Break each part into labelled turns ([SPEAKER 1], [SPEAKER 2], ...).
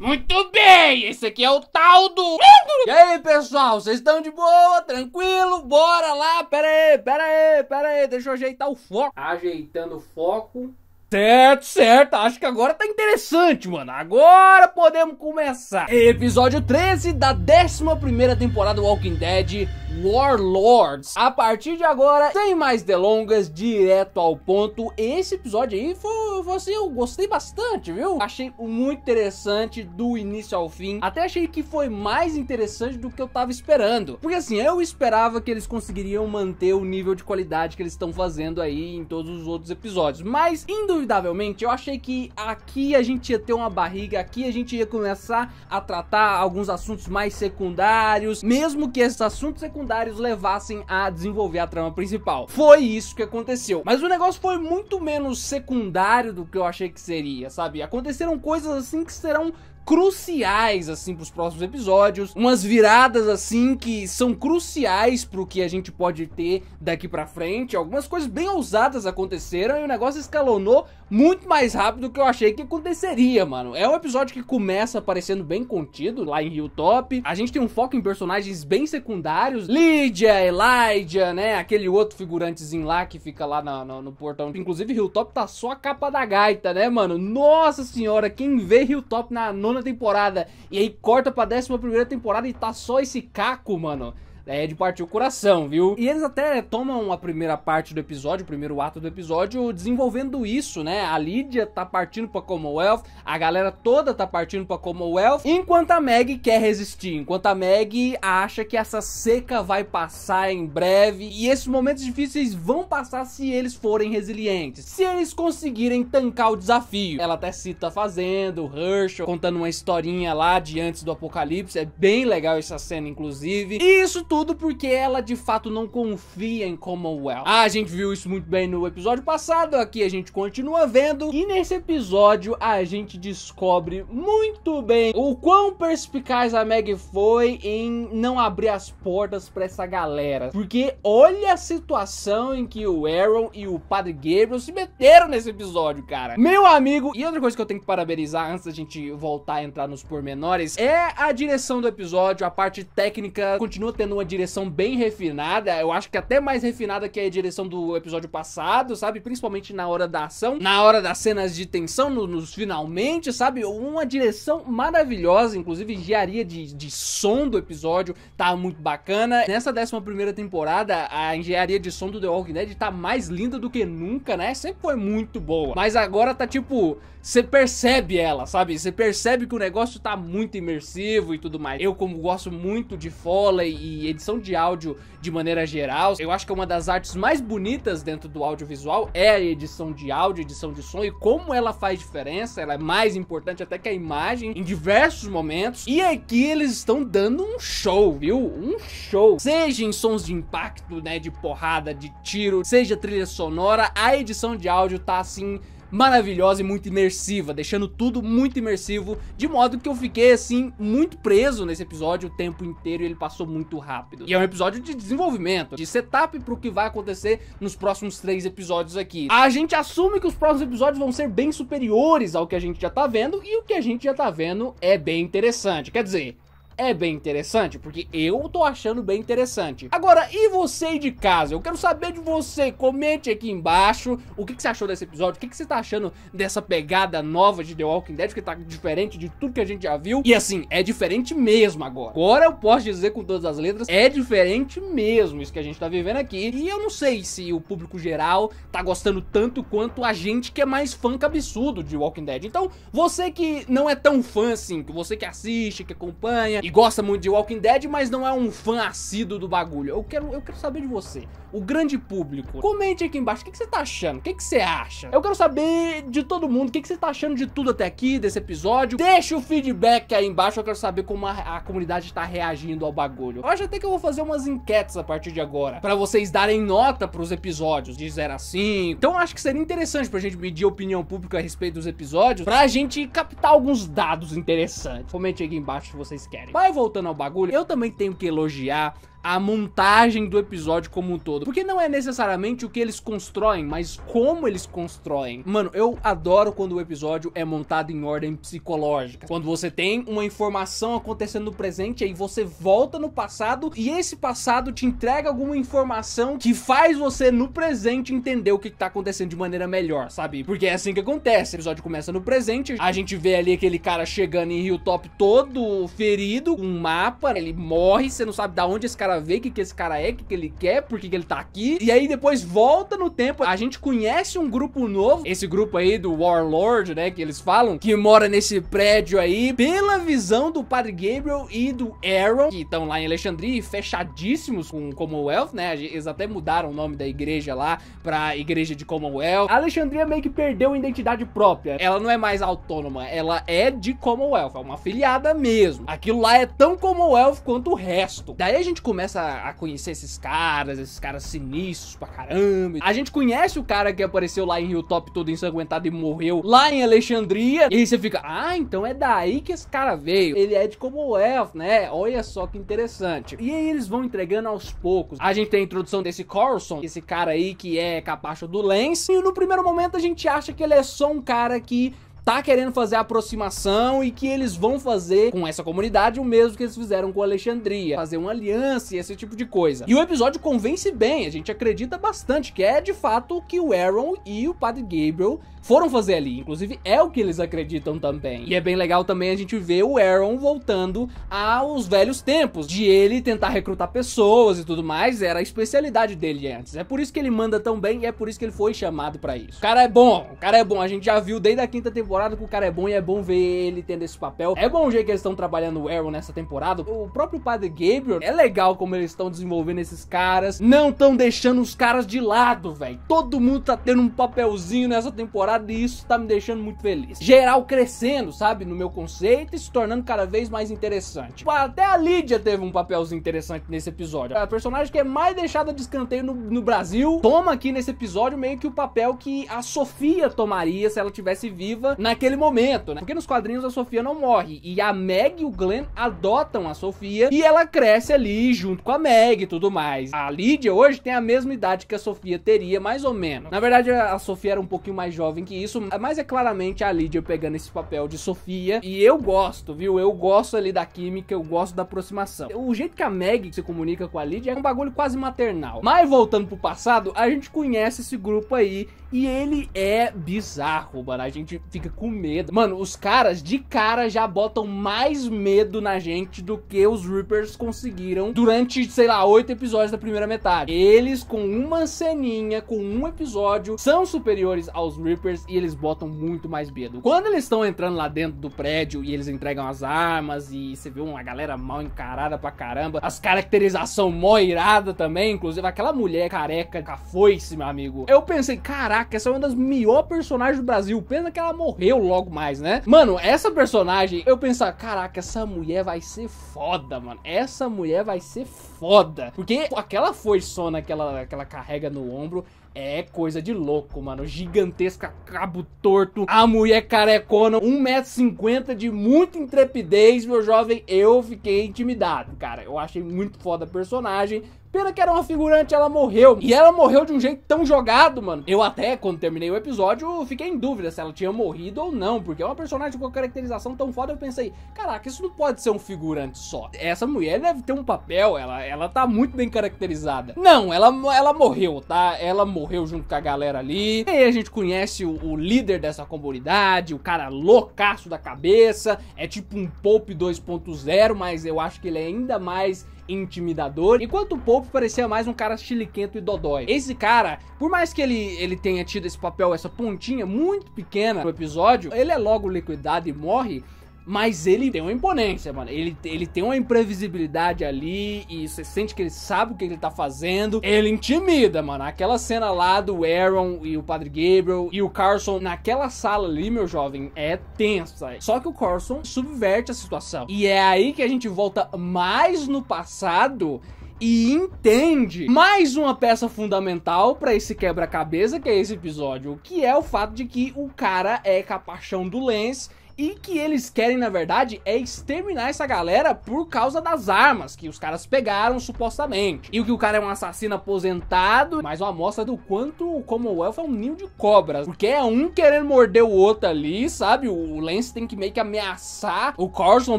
[SPEAKER 1] Muito bem, esse aqui é o tal do... E aí, pessoal, vocês estão de boa, tranquilo? Bora lá, pera aí, pera aí, pera aí, deixa eu ajeitar o foco. Ajeitando o foco. Certo, certo, acho que agora tá interessante, mano. Agora podemos começar. Episódio 13 da 11 primeira temporada do Walking Dead, Warlords. A partir de agora, sem mais delongas, direto ao ponto. Esse episódio aí foi, foi assim, eu gostei bastante, viu? Achei muito interessante do início ao fim. Até achei que foi mais interessante do que eu tava esperando. Porque assim, eu esperava que eles conseguiriam manter o nível de qualidade que eles estão fazendo aí em todos os outros episódios. Mas, indubitavelmente, eu achei que aqui a gente ia ter uma barriga, aqui a gente ia começar a tratar alguns assuntos mais secundários. Mesmo que esses assuntos secundários secundários levassem a desenvolver a trama principal. Foi isso que aconteceu. Mas o negócio foi muito menos secundário do que eu achei que seria, sabe? Aconteceram coisas assim que serão cruciais assim para os próximos episódios, umas viradas assim que são cruciais para o que a gente pode ter daqui para frente. Algumas coisas bem ousadas aconteceram e o negócio escalonou muito mais rápido do que eu achei que aconteceria, mano. É um episódio que começa parecendo bem contido lá em Hilltop. A gente tem um foco em personagens bem secundários, Lydia, Elijah, né, aquele outro figurantezinho lá que fica lá no, no, no portão. Inclusive Hilltop tá só a capa da gaita, né, mano? Nossa senhora, quem vê Hilltop na noite temporada. E aí corta pra 11 temporada e tá só esse caco, mano. É de partir o coração, viu? E eles até tomam a primeira parte do episódio, o primeiro ato do episódio, desenvolvendo isso, né? A Lídia tá partindo pra Commonwealth, a galera toda tá partindo pra Commonwealth, enquanto a Meg quer resistir, enquanto a Meg acha que essa seca vai passar em breve e esses momentos difíceis vão passar se eles forem resilientes, se eles conseguirem tancar o desafio. Ela até cita fazendo, Herschel contando uma historinha lá de antes do apocalipse, é bem legal essa cena inclusive. E isso tudo tudo porque ela de fato não confia em Commonwealth. Ah, a gente viu isso muito bem no episódio passado, aqui a gente continua vendo. E nesse episódio a gente descobre muito bem o quão perspicaz a Meg foi em não abrir as portas para essa galera. Porque olha a situação em que o Aaron e o Padre Gabriel se meteram nesse episódio, cara. Meu amigo, e outra coisa que eu tenho que parabenizar antes da gente voltar a entrar nos pormenores é a direção do episódio, a parte técnica continua tendo uma direção bem refinada, eu acho que até mais refinada que a direção do episódio passado, sabe? Principalmente na hora da ação, na hora das cenas de tensão, no, nos finalmente, sabe? Uma direção maravilhosa, inclusive engenharia de, de som do episódio tá muito bacana. Nessa décima primeira temporada, a engenharia de som do The Walking Dead tá mais linda do que nunca, né? Sempre foi muito boa. Mas agora tá tipo, você percebe ela, sabe? Você percebe que o negócio tá muito imersivo e tudo mais. Eu, como gosto muito de Foley e edição de áudio de maneira geral. Eu acho que é uma das artes mais bonitas dentro do audiovisual é a edição de áudio, edição de som e como ela faz diferença, ela é mais importante até que a imagem em diversos momentos. E aqui eles estão dando um show, viu? Um show. Seja em sons de impacto, né, de porrada, de tiro, seja trilha sonora, a edição de áudio tá assim maravilhosa e muito imersiva, deixando tudo muito imersivo, de modo que eu fiquei assim muito preso nesse episódio o tempo inteiro e ele passou muito rápido. E é um episódio de desenvolvimento, de setup pro que vai acontecer nos próximos três episódios aqui. A gente assume que os próximos episódios vão ser bem superiores ao que a gente já tá vendo e o que a gente já tá vendo é bem interessante. Quer dizer, é bem interessante? Porque eu tô achando bem interessante. Agora, e você aí de casa? Eu quero saber de você. Comente aqui embaixo o que, que você achou desse episódio, o que, que você tá achando dessa pegada nova de The Walking Dead, que tá diferente de tudo que a gente já viu. E assim, é diferente mesmo agora. Agora eu posso dizer com todas as letras, é diferente mesmo isso que a gente tá vivendo aqui. E eu não sei se o público geral tá gostando tanto quanto a gente que é mais fã que absurdo de Walking Dead. Então, você que não é tão fã assim, que você que assiste, que acompanha gosta muito de Walking Dead, mas não é um fã assíduo do bagulho. Eu quero, eu quero saber de você, o grande público. Comente aqui embaixo, o que, que você tá achando? O que, que você acha? Eu quero saber de todo mundo, o que, que você tá achando de tudo até aqui, desse episódio. Deixa o feedback aí embaixo, eu quero saber como a, a comunidade tá reagindo ao bagulho. Eu acho até que eu vou fazer umas enquetes a partir de agora, pra vocês darem nota pros episódios, de 0 a 5. Então acho que seria interessante pra gente medir a opinião pública a respeito dos episódios, pra gente captar alguns dados interessantes. Comente aqui embaixo se vocês querem. Mas voltando ao bagulho, eu também tenho que elogiar a montagem do episódio como um todo. Porque não é necessariamente o que eles constroem, mas como eles constroem. Mano, eu adoro quando o episódio é montado em ordem psicológica. Quando você tem uma informação acontecendo no presente, aí você volta no passado e esse passado te entrega alguma informação que faz você no presente entender o que tá acontecendo de maneira melhor, sabe? Porque é assim que acontece. O episódio começa no presente, a gente vê ali aquele cara chegando em Rio Top todo ferido, um mapa, ele morre, você não sabe da onde esse cara cara veio, o que, que esse cara é, o que, que ele quer, por que, ele tá aqui. E aí depois volta no tempo, a gente conhece um grupo novo, esse grupo aí do Warlord, né, que eles falam, que mora nesse prédio aí, pela visão do Padre Gabriel e do Aaron, que estão lá em Alexandria, fechadíssimos com Commonwealth, né, eles até mudaram o nome da igreja lá pra igreja de Commonwealth. A Alexandria meio que perdeu a identidade própria, ela não é mais autônoma, ela é de Commonwealth, é uma filiada mesmo. Aquilo lá é tão Commonwealth quanto o resto. Daí a gente começa começa a conhecer esses caras, esses caras sinistros pra caramba. A gente conhece o cara que apareceu lá em Rio Top todo ensanguentado e morreu lá em Alexandria. E aí você fica, ah, então é daí que esse cara veio. Ele é de Commonwealth, né? Olha só que interessante. E aí eles vão entregando aos poucos. A gente tem a introdução desse Carlson, esse cara aí que é capacho do Lance. E no primeiro momento a gente acha que ele é só um cara que tá querendo fazer a aproximação e que eles vão fazer com essa comunidade o mesmo que eles fizeram com Alexandria, fazer uma aliança e esse tipo de coisa. E o episódio convence bem, a gente acredita bastante que é de fato o que o Aaron e o Padre Gabriel foram fazer ali, inclusive é o que eles acreditam também. E é bem legal também a gente ver o Aaron voltando aos velhos tempos, de ele tentar recrutar pessoas e tudo mais, era a especialidade dele antes. É por isso que ele manda tão bem e é por isso que ele foi chamado para isso. O cara é bom, o cara é bom, a gente já viu desde a quinta temporada temporada que o cara é bom e é bom ver ele tendo esse papel. É bom o jeito que eles estão trabalhando o Arrow nessa temporada. O próprio padre Gabriel, é legal como eles estão desenvolvendo esses caras. Não estão deixando os caras de lado, velho. Todo mundo tá tendo um papelzinho nessa temporada e isso tá me deixando muito feliz. Geral crescendo, sabe, no meu conceito e se tornando cada vez mais interessante. Até a Lídia teve um papelzinho interessante nesse episódio. A personagem que é mais deixada de escanteio no, no Brasil toma aqui nesse episódio meio que o papel que a Sofia tomaria se ela tivesse viva naquele momento, né? Porque nos quadrinhos a Sofia não morre. E a Meg e o Glenn adotam a Sofia e ela cresce ali junto com a Meg e tudo mais. A Lydia hoje tem a mesma idade que a Sofia teria, mais ou menos. Na verdade, a Sofia era um pouquinho mais jovem que isso, mas é claramente a Lydia pegando esse papel de Sofia. E eu gosto, viu? Eu gosto ali da química, eu gosto da aproximação. O jeito que a Meg se comunica com a Lydia é um bagulho quase maternal. Mas voltando pro passado, a gente conhece esse grupo aí e ele é bizarro, mano. A gente fica com medo. Mano, os caras de cara já botam mais medo na gente do que os Reapers conseguiram durante, sei lá, oito episódios da primeira metade. Eles, com uma ceninha, com um episódio, são superiores aos Reapers e eles botam muito mais medo. Quando eles estão entrando lá dentro do prédio e eles entregam as armas e você vê uma galera mal encarada pra caramba, as caracterizações mó irada também, inclusive aquela mulher careca com a foice, meu amigo. Eu pensei, caralho Caraca, essa é uma das melhores personagens do Brasil. Pena que ela morreu logo mais, né? Mano, essa personagem, eu pensava, caraca, essa mulher vai ser foda, mano. Essa mulher vai ser foda. Porque aquela forçona que ela, que ela carrega no ombro é coisa de louco, mano. Gigantesca, cabo torto, a mulher carecona, 1,50m de muita intrepidez, meu jovem. Eu fiquei intimidado, cara. Eu achei muito foda a personagem. Pena que era uma figurante, ela morreu. E ela morreu de um jeito tão jogado, mano. Eu até, quando terminei o episódio, fiquei em dúvida se ela tinha morrido ou não. Porque é uma personagem com uma caracterização tão foda, eu pensei, caraca, isso não pode ser um figurante só. Essa mulher deve ter um papel, ela, ela tá muito bem caracterizada. Não, ela, ela morreu, tá? Ela morreu junto com a galera ali. E aí a gente conhece o, o líder dessa comunidade, o cara loucaço da cabeça. É tipo um Pope 2.0, mas eu acho que ele é ainda mais intimidador, enquanto o Pope parecia mais um cara chiliquento e dodói. Esse cara, por mais que ele, ele tenha tido esse papel, essa pontinha muito pequena no episódio, ele é logo liquidado e morre, mas ele tem uma imponência, mano. Ele, ele tem uma imprevisibilidade ali e você sente que ele sabe o que ele tá fazendo. Ele intimida, mano. Aquela cena lá do Aaron e o Padre Gabriel e o Carson naquela sala ali, meu jovem, é tensa. Só que o Carson subverte a situação. E é aí que a gente volta mais no passado e entende mais uma peça fundamental para esse quebra-cabeça que é esse episódio, que é o fato de que o cara é capachão do Lance e que eles querem, na verdade, é exterminar essa galera por causa das armas que os caras pegaram, supostamente. E o que o cara é um assassino aposentado, mas uma amostra do quanto o Commonwealth é um ninho de cobras. Porque é um querendo morder o outro ali, sabe? O Lance tem que meio que ameaçar o Corson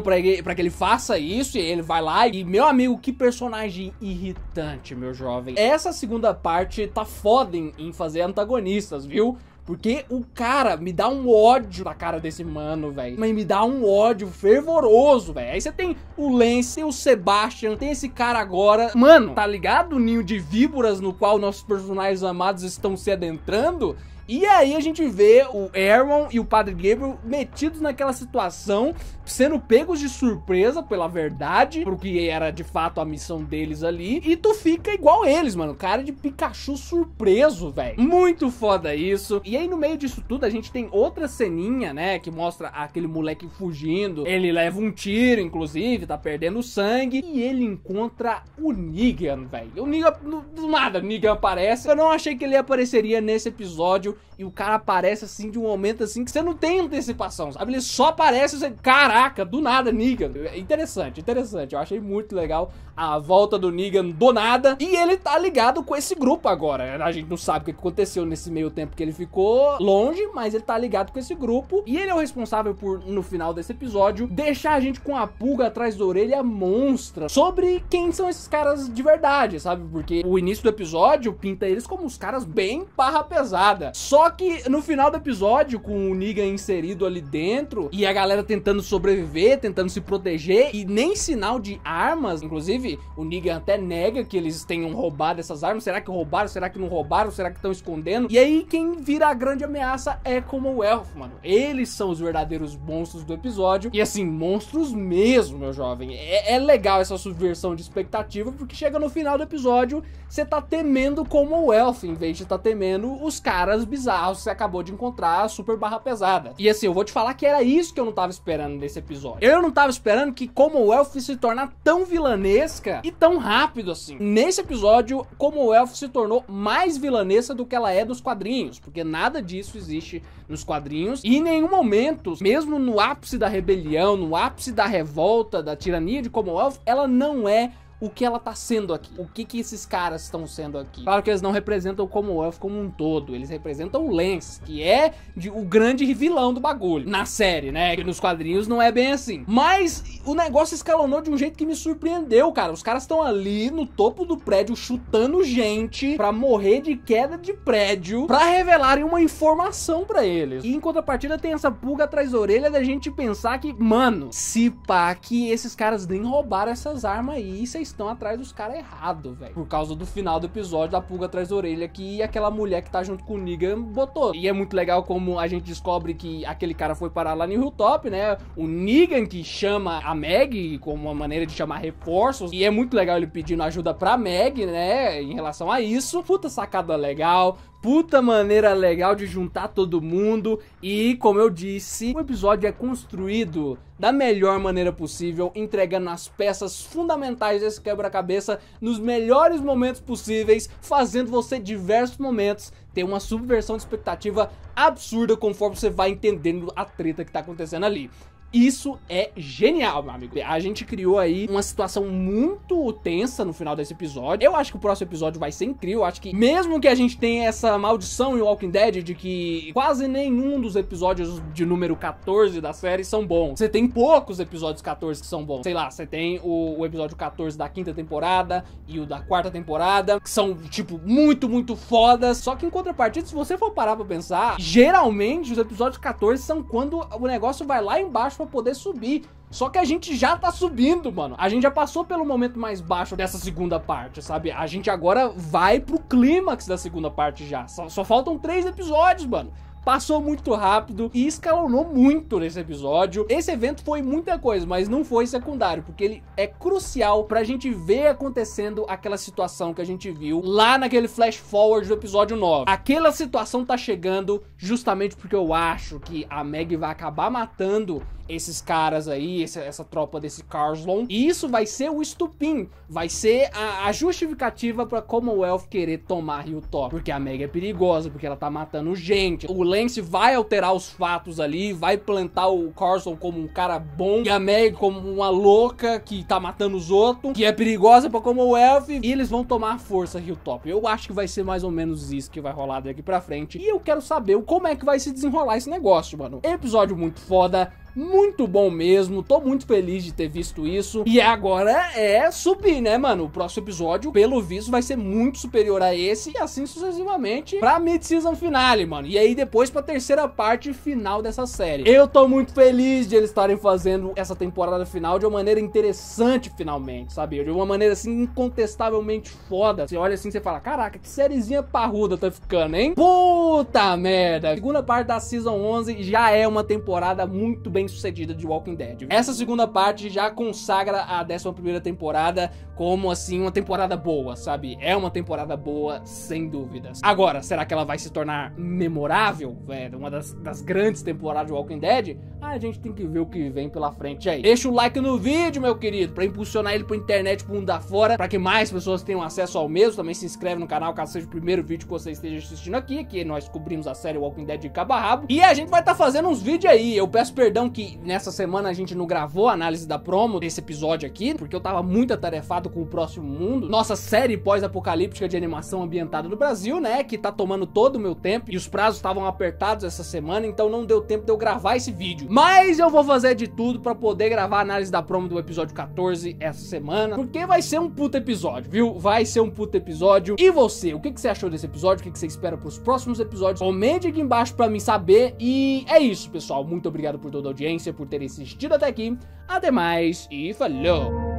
[SPEAKER 1] pra, ele, pra que ele faça isso, e ele vai lá. E, meu amigo, que personagem irritante, meu jovem. Essa segunda parte tá foda em fazer antagonistas, viu? Porque o cara me dá um ódio na cara desse mano, velho. Mas me dá um ódio fervoroso, velho. Aí você tem o Lance, tem o Sebastian, tem esse cara agora. Mano, tá ligado o ninho de víboras no qual nossos personagens amados estão se adentrando? E aí a gente vê o Aaron e o Padre Gabriel metidos naquela situação, sendo pegos de surpresa pela verdade, porque era de fato a missão deles ali. E tu fica igual eles, mano. Cara de Pikachu surpreso, velho. Muito foda isso. E aí no meio disso tudo a gente tem outra ceninha, né, que mostra aquele moleque fugindo. Ele leva um tiro, inclusive, tá perdendo sangue. E ele encontra o Negan, velho. O Negan, do nada, o Negan aparece. Eu não achei que ele apareceria nesse episódio, e o cara aparece assim de um momento assim que você não tem antecipação, sabe? Ele só aparece você, caraca, do nada, Negan. É interessante, interessante. Eu achei muito legal a volta do Negan do nada. E ele tá ligado com esse grupo agora. A gente não sabe o que aconteceu nesse meio tempo que ele ficou longe, mas ele tá ligado com esse grupo. E ele é o responsável por, no final desse episódio, deixar a gente com a pulga atrás da orelha monstra sobre quem são esses caras de verdade, sabe? Porque o início do episódio pinta eles como uns caras bem barra pesada. Só que no final do episódio, com o Negan inserido ali dentro e a galera tentando sobreviver, tentando se proteger e nem sinal de armas, inclusive o Negan até nega que eles tenham roubado essas armas. Será que roubaram? Será que não roubaram? Será que estão escondendo? E aí quem vira a grande ameaça é como o Elf, mano. Eles são os verdadeiros monstros do episódio e assim, monstros mesmo, meu jovem. É, é legal essa subversão de expectativa porque chega no final do episódio, você tá temendo como o Elf em vez de tá temendo os caras bizarros que você acabou de encontrar, super barra pesada. E assim, eu vou te falar que era isso que eu não tava esperando nesse episódio. Eu não tava esperando que como Elf se tornar tão vilanesca e tão rápido assim. Nesse episódio, como Elf se tornou mais vilanesca do que ela é dos quadrinhos, porque nada disso existe nos quadrinhos e em nenhum momento, mesmo no ápice da rebelião, no ápice da revolta, da tirania de Commonwealth, ela não é o que ela tá sendo aqui, o que que esses caras estão sendo aqui. Claro que eles não representam como o Elf como um todo, eles representam o Lance, que é de, o grande vilão do bagulho, na série, né? Que nos quadrinhos não é bem assim. Mas o negócio escalonou de um jeito que me surpreendeu, cara. Os caras estão ali no topo do prédio chutando gente pra morrer de queda de prédio pra revelarem uma informação pra eles. E em contrapartida tem essa pulga atrás da orelha da gente pensar que, mano, se pá que esses caras nem roubaram essas armas aí, vocês estão atrás dos caras errado, velho. Por causa do final do episódio da pulga atrás da orelha que aquela mulher que tá junto com o Negan botou. E é muito legal como a gente descobre que aquele cara foi parar lá no Hilltop, né? O Negan que chama a Meg como uma maneira de chamar reforços. E é muito legal ele pedindo ajuda pra Meg, né? Em relação a isso. Puta sacada legal puta maneira legal de juntar todo mundo e, como eu disse, o episódio é construído da melhor maneira possível, entregando as peças fundamentais desse quebra-cabeça nos melhores momentos possíveis, fazendo você diversos momentos ter uma subversão de expectativa absurda conforme você vai entendendo a treta que tá acontecendo ali. Isso é genial, meu amigo. A gente criou aí uma situação muito tensa no final desse episódio. Eu acho que o próximo episódio vai ser incrível. Eu acho que, mesmo que a gente tenha essa maldição em Walking Dead de que quase nenhum dos episódios de número 14 da série são bons. Você tem poucos episódios 14 que são bons. Sei lá, você tem o, o episódio 14 da quinta temporada e o da quarta temporada, que são, tipo, muito, muito fodas. Só que, em contrapartida, se você for parar pra pensar, geralmente os episódios 14 são quando o negócio vai lá embaixo para poder subir. Só que a gente já tá subindo, mano. A gente já passou pelo momento mais baixo dessa segunda parte, sabe? A gente agora vai pro clímax da segunda parte já. Só, só faltam três episódios, mano passou muito rápido e escalonou muito nesse episódio. Esse evento foi muita coisa, mas não foi secundário, porque ele é crucial pra gente ver acontecendo aquela situação que a gente viu lá naquele flash forward do episódio 9. Aquela situação tá chegando justamente porque eu acho que a Meg vai acabar matando esses caras aí, essa, essa tropa desse Carlson. E isso vai ser o estupim, vai ser a, a justificativa para Commonwealth querer tomar Hilltop, porque a Meg é perigosa, porque ela tá matando gente. O Lance vai alterar os fatos ali, vai plantar o Carlson como um cara bom e a Meg como uma louca que tá matando os outros, que é perigosa para Commonwealth e eles vão tomar força Hilltop. Eu acho que vai ser mais ou menos isso que vai rolar daqui para frente. E eu quero saber como é que vai se desenrolar esse negócio, mano. Episódio muito foda muito bom mesmo. Tô muito feliz de ter visto isso. E agora é subir, né, mano? O próximo episódio, pelo visto, vai ser muito superior a esse e assim sucessivamente pra mid-season finale, mano. E aí depois pra terceira parte final dessa série. Eu tô muito feliz de eles estarem fazendo essa temporada final de uma maneira interessante, finalmente, sabe? De uma maneira assim incontestavelmente foda. Você olha assim e fala: caraca, que sériezinha parruda tá ficando, hein? Puta merda! segunda parte da Season 11 já é uma temporada muito bem bem sucedida de Walking Dead. Essa segunda parte já consagra a 11 temporada como assim uma temporada boa, sabe? É uma temporada boa, sem dúvidas. Agora, será que ela vai se tornar memorável, é, Uma das, das grandes temporadas de Walking Dead? Ah, a gente tem que ver o que vem pela frente aí. Deixa o like no vídeo, meu querido, pra impulsionar ele pra internet, pro mundo afora, pra que mais pessoas tenham acesso ao mesmo. Também se inscreve no canal caso seja o primeiro vídeo que você esteja assistindo aqui, que nós cobrimos a série Walking Dead de cabo a rabo. E a gente vai estar tá fazendo uns vídeos aí. Eu peço perdão que nessa semana a gente não gravou a análise da promo desse episódio aqui, porque eu tava muito atarefado com o próximo mundo. Nossa série pós-apocalíptica de animação ambientada no Brasil, né? Que tá tomando todo o meu tempo e os prazos estavam apertados essa semana, então não deu tempo de eu gravar esse vídeo. Mas eu vou fazer de tudo para poder gravar a análise da promo do episódio 14 essa semana, porque vai ser um puta episódio, viu? Vai ser um puta episódio. E você, o que, que você achou desse episódio? O que, que você espera pros próximos episódios? Comente aqui embaixo para mim saber. E é isso, pessoal. Muito obrigado por toda a audiência audiência por ter assistido até aqui. Até mais e falou!